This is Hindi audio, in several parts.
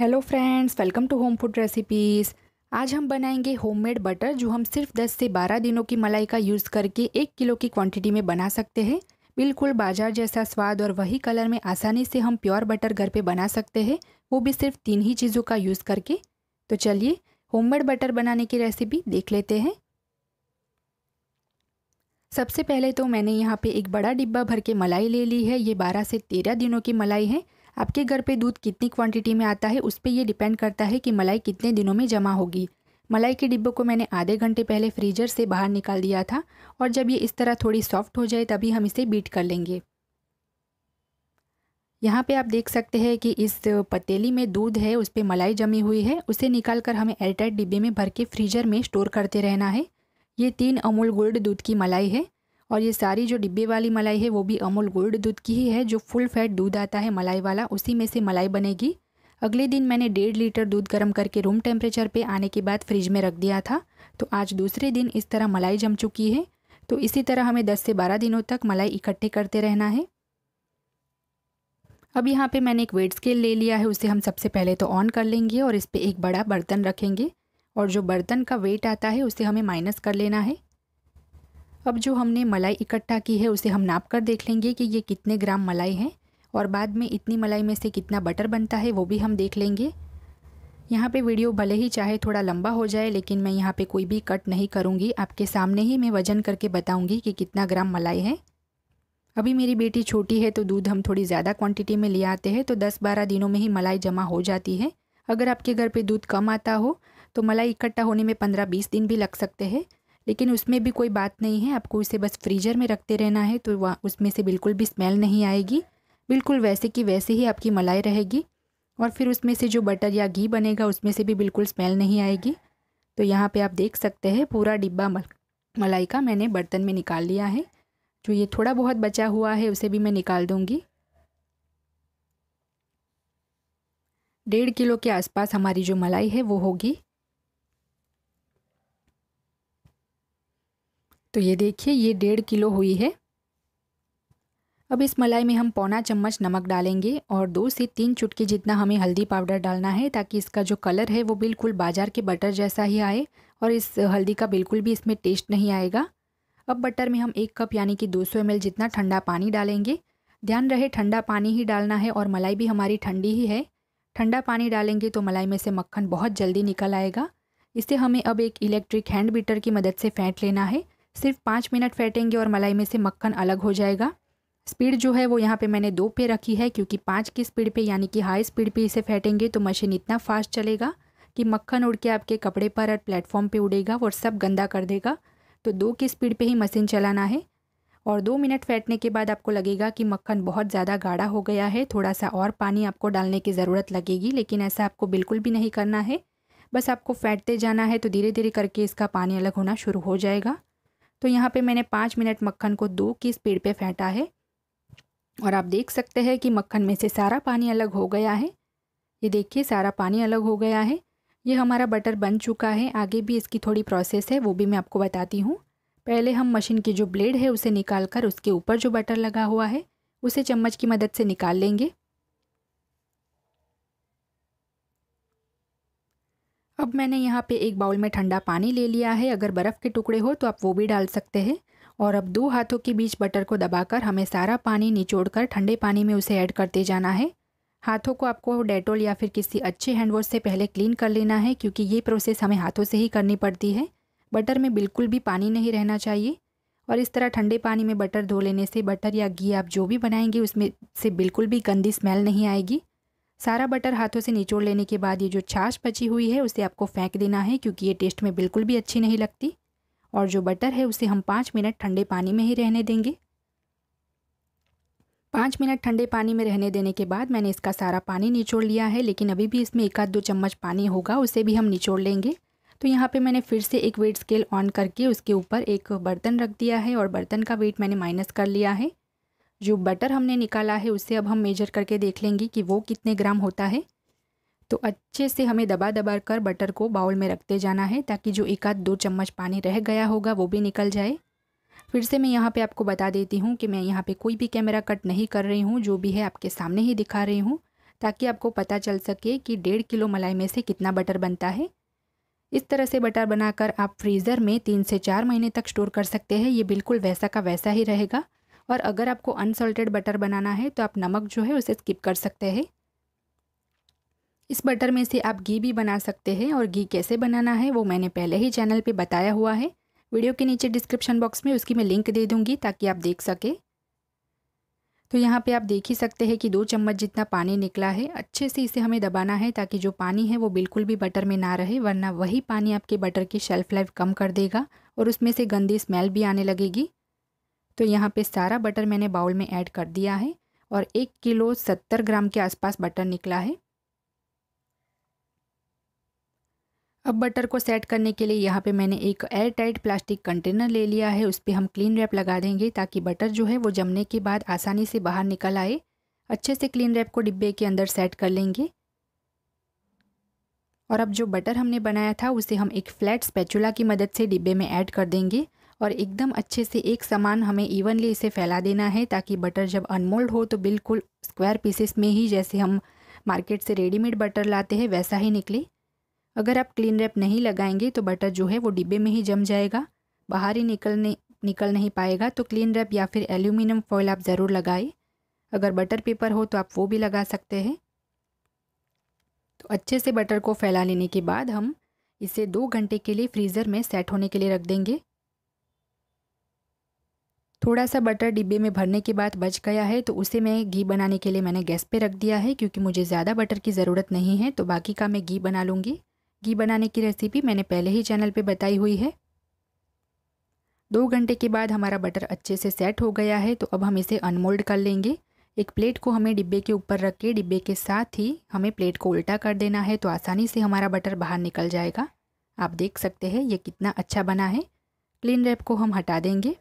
hello friends welcome to home food recipes आज हम बनाएंगे होममेड बटर जो हम सिर्फ 10 से 12 दिनों की मलाई का यूज़ करके एक किलो की क्वांटिटी में बना सकते हैं बिल्कुल बाजार जैसा स्वाद और वही कलर में आसानी से हम प्योर बटर घर पे बना सकते हैं वो भी सिर्फ तीन ही चीज़ों का यूज़ करके तो चलिए होममेड बटर बनाने की रेसिपी देख लेते हैं सबसे पहले तो मैंने यहाँ पर एक बड़ा डिब्बा भर के मलाई ले ली है ये बारह से तेरह दिनों की मलाई है आपके घर पे दूध कितनी क्वांटिटी में आता है उस पर यह डिपेंड करता है कि मलाई कितने दिनों में जमा होगी मलाई के डिब्बों को मैंने आधे घंटे पहले फ्रीजर से बाहर निकाल दिया था और जब ये इस तरह थोड़ी सॉफ्ट हो जाए तभी हम इसे बीट कर लेंगे यहाँ पे आप देख सकते हैं कि इस पतीली में दूध है उस पर मलाई जमी हुई है उसे निकाल कर हमें एयरटाइट डिब्बे में भर के फ्रीजर में स्टोर करते रहना है ये तीन अमूल गोल्ड दूध की मलाई है और ये सारी जो डिब्बे वाली मलाई है वो भी अमूल गोल्ड दूध की ही है जो फुल फैट दूध आता है मलाई वाला उसी में से मलाई बनेगी अगले दिन मैंने डेढ़ लीटर दूध गर्म करके रूम टेम्परेचर पे आने के बाद फ्रिज में रख दिया था तो आज दूसरे दिन इस तरह मलाई जम चुकी है तो इसी तरह हमें 10 से 12 दिनों तक मलाई इकट्ठे करते रहना है अब यहाँ पे मैंने एक वेट स्केल ले लिया है उसे हम सबसे पहले तो ऑन कर लेंगे और इस पर एक बड़ा बर्तन रखेंगे और जो बर्तन का वेट आता है उसे हमें माइनस कर लेना है अब जो हमने मलाई इकट्ठा की है उसे हम नाप कर देख लेंगे कि ये कितने ग्राम मलाई है और बाद में इतनी मलाई में से कितना बटर बनता है वो भी हम देख लेंगे यहाँ पे वीडियो भले ही चाहे थोड़ा लंबा हो जाए लेकिन मैं यहाँ पे कोई भी कट नहीं करूँगी आपके सामने ही मैं वज़न करके बताऊँगी कि कितना ग्राम मलाई है अभी मेरी बेटी छोटी है तो दूध हम थोड़ी ज़्यादा क्वांटिटी में ले आते हैं तो 10-12 दिनों में ही मलाई जमा हो जाती है अगर आपके घर पर दूध कम आता हो तो मलाई इकट्ठा होने में पंद्रह बीस दिन भी लग सकते हैं लेकिन उसमें भी कोई बात नहीं है आपको उसे बस फ्रीजर में रखते रहना है तो वह उसमें से बिल्कुल भी स्मेल नहीं आएगी बिल्कुल वैसे कि वैसे ही आपकी मलाई रहेगी और फिर उसमें से जो बटर या घी बनेगा उसमें से भी बिल्कुल स्मेल नहीं आएगी तो यहाँ पे आप देख सकते हैं पूरा डिब्बा मल, मलाई का मैंने बर्तन में निकाल लिया है जो ये थोड़ा बहुत बचा हुआ है उसे भी मैं निकाल दूँगी डेढ़ किलो के आसपास हमारी जो मलाई है वो होगी तो ये देखिए ये डेढ़ किलो हुई है अब इस मलाई में हम पौना चम्मच नमक डालेंगे और दो से तीन चुटकी जितना हमें हल्दी पाउडर डालना है ताकि इसका जो कलर है वो बिल्कुल बाजार के बटर जैसा ही आए और इस हल्दी का बिल्कुल भी इसमें टेस्ट नहीं आएगा अब बटर में हम एक कप यानी कि 200 सौ जितना ठंडा पानी डालेंगे ध्यान रहे ठंडा पानी ही डालना है और मलाई भी हमारी ठंडी ही है ठंडा पानी डालेंगे तो मलाई में से मक्खन बहुत जल्दी निकल आएगा इसे हमें अब एक इलेक्ट्रिक हैंड बीटर की मदद से फेंट लेना है सिर्फ पाँच मिनट फेंटेंगे और मलाई में से मक्खन अलग हो जाएगा स्पीड जो है वो यहाँ पे मैंने दो पे रखी है क्योंकि पाँच की स्पीड पे यानी कि हाई स्पीड पे इसे फेंटेंगे तो मशीन इतना फास्ट चलेगा कि मक्खन उड़ के आपके कपड़े पर और प्लेटफॉर्म पे उड़ेगा और सब गंदा कर देगा तो दो की स्पीड पे ही मशीन चलाना है और दो मिनट फेंटने के बाद आपको लगेगा कि मक्खन बहुत ज़्यादा गाढ़ा हो गया है थोड़ा सा और पानी आपको डालने की ज़रूरत लगेगी लेकिन ऐसा आपको बिल्कुल भी नहीं करना है बस आपको फेंटते जाना है तो धीरे धीरे करके इसका पानी अलग होना शुरू हो जाएगा तो यहाँ पे मैंने पाँच मिनट मक्खन को दो की स्पीड पे फेंटा है और आप देख सकते हैं कि मक्खन में से सारा पानी अलग हो गया है ये देखिए सारा पानी अलग हो गया है ये हमारा बटर बन चुका है आगे भी इसकी थोड़ी प्रोसेस है वो भी मैं आपको बताती हूँ पहले हम मशीन की जो ब्लेड है उसे निकाल कर उसके ऊपर जो बटर लगा हुआ है उसे चम्मच की मदद से निकाल लेंगे अब मैंने यहाँ पे एक बाउल में ठंडा पानी ले लिया है अगर बर्फ़ के टुकड़े हो तो आप वो भी डाल सकते हैं और अब दो हाथों के बीच बटर को दबाकर हमें सारा पानी निचोड़कर ठंडे पानी में उसे ऐड करते जाना है हाथों को आपको डेटोल या फिर किसी अच्छे हैंड वॉश से पहले क्लीन कर लेना है क्योंकि ये प्रोसेस हमें हाथों से ही करनी पड़ती है बटर में बिल्कुल भी पानी नहीं रहना चाहिए और इस तरह ठंडे पानी में बटर धो लेने से बटर या घी आप जो भी बनाएंगे उसमें से बिल्कुल भी गंदी स्मेल नहीं आएगी सारा बटर हाथों से निचोड़ लेने के बाद ये जो छाछ बची हुई है उसे आपको फेंक देना है क्योंकि ये टेस्ट में बिल्कुल भी अच्छी नहीं लगती और जो बटर है उसे हम पाँच मिनट ठंडे पानी में ही रहने देंगे पाँच मिनट ठंडे पानी में रहने देने के बाद मैंने इसका सारा पानी निचोड़ लिया है लेकिन अभी भी इसमें एक आध दो चम्मच पानी होगा उसे भी हम निचोड़ लेंगे तो यहाँ पे मैंने फिर से एक वेट स्केल ऑन करके उसके ऊपर एक बर्तन रख दिया है और बर्तन का वेट मैंने माइनस कर लिया है जो बटर हमने निकाला है उसे अब हम मेजर करके देख लेंगे कि वो कितने ग्राम होता है तो अच्छे से हमें दबा दबा कर बटर को बाउल में रखते जाना है ताकि जो एक आध दो चम्मच पानी रह गया होगा वो भी निकल जाए फिर से मैं यहाँ पे आपको बता देती हूँ कि मैं यहाँ पे कोई भी कैमरा कट नहीं कर रही हूँ जो भी है आपके सामने ही दिखा रही हूँ ताकि आपको पता चल सके कि डेढ़ किलो मलाई में से कितना बटर बनता है इस तरह से बटर बनाकर आप फ्रीज़र में तीन से चार महीने तक स्टोर कर सकते हैं ये बिल्कुल वैसा का वैसा ही रहेगा और अगर आपको अनसॉल्टेड बटर बनाना है तो आप नमक जो है उसे स्किप कर सकते हैं इस बटर में से आप घी भी बना सकते हैं और घी कैसे बनाना है वो मैंने पहले ही चैनल पे बताया हुआ है वीडियो के नीचे डिस्क्रिप्शन बॉक्स में उसकी मैं लिंक दे दूँगी ताकि आप देख सकें तो यहाँ पे आप देख ही सकते हैं कि दो चम्मच जितना पानी निकला है अच्छे से इसे हमें दबाना है ताकि जो पानी है वो बिल्कुल भी बटर में ना रहे वरना वही पानी आपके बटर की शेल्फ़ लाइफ कम कर देगा और उसमें से गंदी स्मेल भी आने लगेगी तो यहाँ पे सारा बटर मैंने बाउल में ऐड कर दिया है और एक किलो सत्तर ग्राम के आसपास बटर निकला है अब बटर को सेट करने के लिए यहाँ पे मैंने एक एयर टाइट प्लास्टिक कंटेनर ले लिया है उस पर हम क्लीन रैप लगा देंगे ताकि बटर जो है वो जमने के बाद आसानी से बाहर निकल आए अच्छे से क्लीन रैप को डिब्बे के अंदर सेट कर लेंगे और अब जो बटर हमने बनाया था उसे हम एक फ्लैट स्पैचुला की मदद से डिब्बे में ऐड कर देंगे और एकदम अच्छे से एक समान हमें इवनली इसे फैला देना है ताकि बटर जब अनमोल्ड हो तो बिल्कुल स्क्वायर पीसेस में ही जैसे हम मार्केट से रेडीमेड बटर लाते हैं वैसा ही निकले अगर आप क्लीन रैप नहीं लगाएंगे तो बटर जो है वो डिब्बे में ही जम जाएगा बाहर ही निकलने निकल नहीं पाएगा तो क्लीन रैप या फिर एल्यूमिनियम फॉयल आप ज़रूर लगाएं अगर बटर पेपर हो तो आप वो भी लगा सकते हैं तो अच्छे से बटर को फैला लेने के बाद हम इसे दो घंटे के लिए फ्रीज़र में सेट होने के लिए रख देंगे थोड़ा सा बटर डिब्बे में भरने के बाद बच गया है तो उसे मैं घी बनाने के लिए मैंने गैस पे रख दिया है क्योंकि मुझे ज़्यादा बटर की ज़रूरत नहीं है तो बाकी का मैं घी बना लूँगी घी बनाने की रेसिपी मैंने पहले ही चैनल पे बताई हुई है दो घंटे के बाद हमारा बटर अच्छे से सेट हो गया है तो अब हम इसे अनमोल्ड कर लेंगे एक प्लेट को हमें डिब्बे के ऊपर रख के डिब्बे के साथ ही हमें प्लेट को उल्टा कर देना है तो आसानी से हमारा बटर बाहर निकल जाएगा आप देख सकते हैं ये कितना अच्छा बना है क्लीन रैप को हम हटा देंगे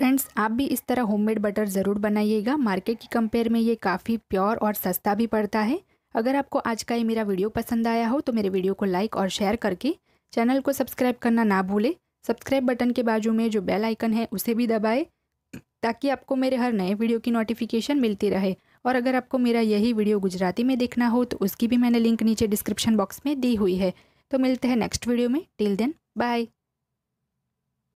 फ्रेंड्स आप भी इस तरह होममेड बटर ज़रूर बनाइएगा मार्केट की कंपेयर में ये काफ़ी प्योर और सस्ता भी पड़ता है अगर आपको आज का ये मेरा वीडियो पसंद आया हो तो मेरे वीडियो को लाइक और शेयर करके चैनल को सब्सक्राइब करना ना भूलें सब्सक्राइब बटन के बाजू में जो बेल आइकन है उसे भी दबाए ताकि आपको मेरे हर नए वीडियो की नोटिफिकेशन मिलती रहे और अगर आपको मेरा यही वीडियो गुजराती में देखना हो तो उसकी भी मैंने लिंक नीचे डिस्क्रिप्शन बॉक्स में दी हुई है तो मिलते हैं नेक्स्ट वीडियो में टिल देन बाय